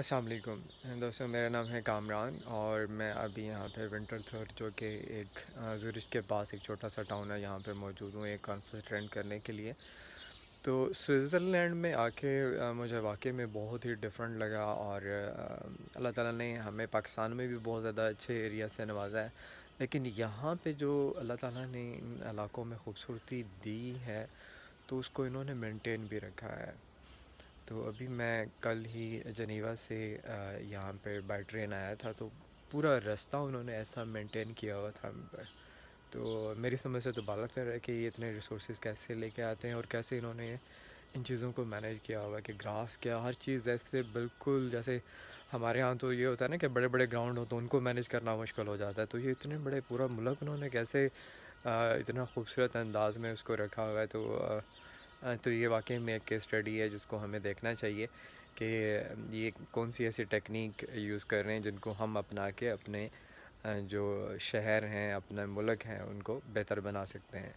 अस्सलाम वालेकुम दोस्तों मेरा नाम है कामरान और मैं अभी यहाँ पे विंटर थर्ड जो कि एक जुरिश के पास एक छोटा सा टाउन है यहाँ पे मौजूद हूँ एक कॉन्फ्रेंस अटेंड करने के लिए तो स्विट्ज़रलैंड में आके मुझे वाकई में बहुत ही डिफरेंट लगा और अल्लाह ताला ने हमें पाकिस्तान में भी बहुत ज़्यादा अच्छे एरिया से नवाजा है लेकिन यहाँ पर जो अल्लाह ताली ने इन इलाकों में खूबसूरती दी है तो उसको इन्होंने मेनटेन भी रखा है तो अभी मैं कल ही जनेवा से यहाँ पर बाय ट्रेन आया था तो पूरा रास्ता उन्होंने ऐसा मेंटेन किया हुआ था पर तो मेरी समझ से तो बालक है कि ये इतने रिसोर्स कैसे लेके आते हैं और कैसे इन्होंने इन चीज़ों को मैनेज किया हुआ है कि ग्रास क्या हर चीज़ ऐसे बिल्कुल जैसे हमारे यहाँ तो ये होता है ना कि बड़े बड़े ग्राउंड हो तो उनको मैनेज करना मुश्किल हो जाता है तो ये इतने बड़े पूरा मुल्क उन्होंने कैसे इतना खूबसूरत अंदाज़ में उसको रखा हुआ है तो तो ये वाकई में एक स्टडी है जिसको हमें देखना चाहिए कि ये कौन सी ऐसी टेक्निक यूज़ कर रहे हैं जिनको हम अपना के अपने जो शहर हैं अपने मुल्क हैं उनको बेहतर बना सकते हैं